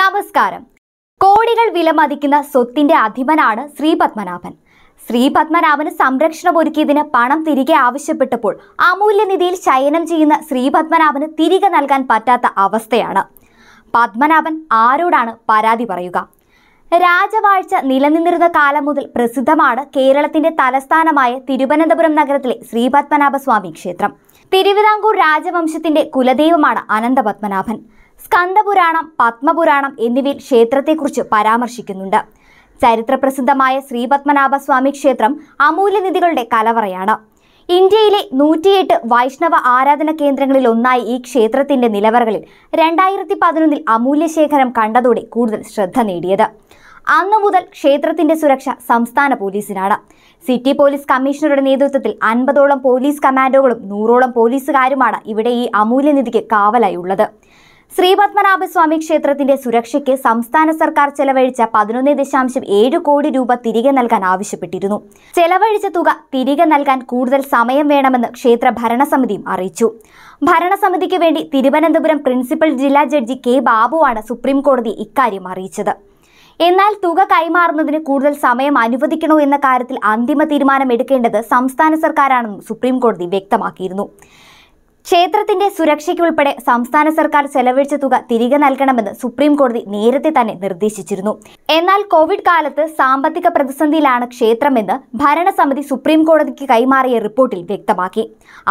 നമസ്കാരം കോടികൾ വിലമതിക്കുന്ന സ്വത്തിന്റെ അധിപനാണ് ശ്രീ പത്മനാഭൻ ശ്രീ പത്മനാഭന് സംരക്ഷണം ഒരുക്കിയതിന് പണം തിരികെ ആവശ്യപ്പെട്ടപ്പോൾ അമൂല്യനിധിയിൽ ശയനം ചെയ്യുന്ന ശ്രീ പത്മനാഭന് തിരികെ നൽകാൻ പറ്റാത്ത അവസ്ഥയാണ് പത്മനാഭൻ ആരോടാണ് പരാതി പറയുക രാജവാഴ്ച നിലനിന്നിരുന്ന കാലം മുതൽ പ്രസിദ്ധമാണ് കേരളത്തിന്റെ തലസ്ഥാനമായ തിരുവനന്തപുരം നഗരത്തിലെ ശ്രീപത്മനാഭസ്വാമി ക്ഷേത്രം തിരുവിതാംകൂർ രാജവംശത്തിന്റെ കുലദൈവമാണ് അനന്തപത്മനാഭൻ സ്കന്ദപുരാണം പത്മപുരാണം എന്നിവയിൽ ക്ഷേത്രത്തെക്കുറിച്ച് പരാമർശിക്കുന്നുണ്ട് ചരിത്രപ്രസിദ്ധമായ ശ്രീപത്മനാഭസ്വാമി ക്ഷേത്രം അമൂല്യനിധികളുടെ കലവറയാണ് ഇന്ത്യയിലെ നൂറ്റിയെട്ട് വൈഷ്ണവ ആരാധന കേന്ദ്രങ്ങളിൽ ഒന്നായി ഈ ക്ഷേത്രത്തിന്റെ നിലവറകളിൽ രണ്ടായിരത്തി പതിനൊന്നിൽ അമൂല്യശേഖരം കണ്ടതോടെ കൂടുതൽ ശ്രദ്ധ നേടിയത് അന്നു മുതൽ ക്ഷേത്രത്തിന്റെ സുരക്ഷ സംസ്ഥാന പോലീസിനാണ് സിറ്റി പോലീസ് കമ്മീഷണറുടെ നേതൃത്വത്തിൽ അൻപതോളം പോലീസ് കമാൻഡോകളും നൂറോളം പോലീസുകാരുമാണ് ഇവിടെ ഈ അമൂല്യനിധിക്ക് കാവലായുള്ളത് ശ്രീപത്മനാഭസ്വാമി ക്ഷേത്രത്തിന്റെ സുരക്ഷയ്ക്ക് സംസ്ഥാന സർക്കാർ ചെലവഴിച്ച പതിനൊന്ന് ദശാംശം ഏഴ് കോടി രൂപ തിരികെ നൽകാൻ ആവശ്യപ്പെട്ടിരുന്നു ചെലവഴിച്ച തുക തിരികെ നൽകാൻ കൂടുതൽ സമയം വേണമെന്ന് ക്ഷേത്ര ഭരണസമിതിയും അറിയിച്ചു ഭരണസമിതിക്ക് വേണ്ടി തിരുവനന്തപുരം പ്രിൻസിപ്പൽ ജില്ലാ ജഡ്ജി കെ ബാബുവാണ് സുപ്രീം കോടതി ഇക്കാര്യം അറിയിച്ചത് എന്നാൽ തുക കൈമാറുന്നതിന് കൂടുതൽ സമയം അനുവദിക്കണോ എന്ന കാര്യത്തിൽ അന്തിമ തീരുമാനം എടുക്കേണ്ടത് സംസ്ഥാന സർക്കാരാണെന്നും സുപ്രീം കോടതി വ്യക്തമാക്കിയിരുന്നു ക്ഷേത്രത്തിന്റെ സുരക്ഷയ്ക്കുൾപ്പെടെ സംസ്ഥാന സർക്കാർ ചെലവഴിച്ച തുക തിരികെ നൽകണമെന്ന് സുപ്രീം കോടതി നേരത്തെ തന്നെ നിർദ്ദേശിച്ചിരുന്നു എന്നാൽ കോവിഡ് കാലത്ത് സാമ്പത്തിക പ്രതിസന്ധിയിലാണ് ക്ഷേത്രമെന്ന് ഭരണസമിതി സുപ്രീം കോടതിക്ക് കൈമാറിയ റിപ്പോർട്ടിൽ വ്യക്തമാക്കി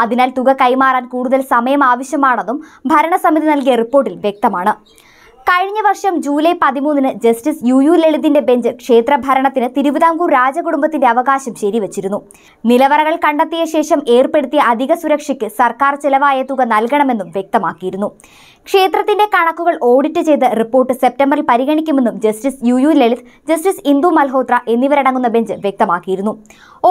അതിനാൽ തുക കൈമാറാൻ കൂടുതൽ സമയം ആവശ്യമാണെന്നും ഭരണസമിതി നൽകിയ റിപ്പോർട്ടിൽ വ്യക്തമാണ് കഴിഞ്ഞ വർഷം ജൂലൈ പതിമൂന്നിന് ജസ്റ്റിസ് യു യു ലളിതിന്റെ ബെഞ്ച് ക്ഷേത്ര ഭരണത്തിന് തിരുവിതാംകൂർ രാജകുടുംബത്തിന്റെ അവകാശം ശരിവച്ചിരുന്നു നിലവറകൾ കണ്ടെത്തിയ ശേഷം ഏർപ്പെടുത്തിയ അധിക സുരക്ഷയ്ക്ക് സർക്കാർ ചെലവായ തുക നൽകണമെന്നും വ്യക്തമാക്കിയിരുന്നു ക്ഷേത്രത്തിന്റെ കണക്കുകൾ ഓഡിറ്റ് ചെയ്ത് റിപ്പോർട്ട് സെപ്റ്റംബറിൽ പരിഗണിക്കുമെന്നും justice U U Lalit justice Indu Malhotra എന്നിവരടങ്ങുന്ന ബെഞ്ച് വ്യക്തമാക്കിയിരുന്നു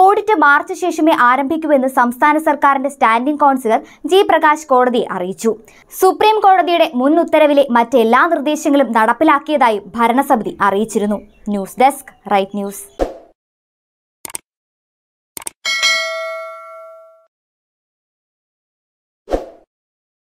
ഓഡിറ്റ് മാർച്ച് ശേഷമേ ആരംഭിക്കുമെന്ന് സംസ്ഥാന സർക്കാരിന്റെ സ്റ്റാൻഡിംഗ് കൌൺസിലർ ജി പ്രകാശ് കോടതിയെ അറിയിച്ചു സുപ്രീം കോടതിയുടെ മുൻ ഉത്തരവിലെ മറ്റെല്ലാ നിർദ്ദേശങ്ങളും നടപ്പിലാക്കിയതായും ഭരണസമിതി അറിയിച്ചിരുന്നു ന്യൂസ് ഡെസ്ക് റൈറ്റ് ന്യൂസ്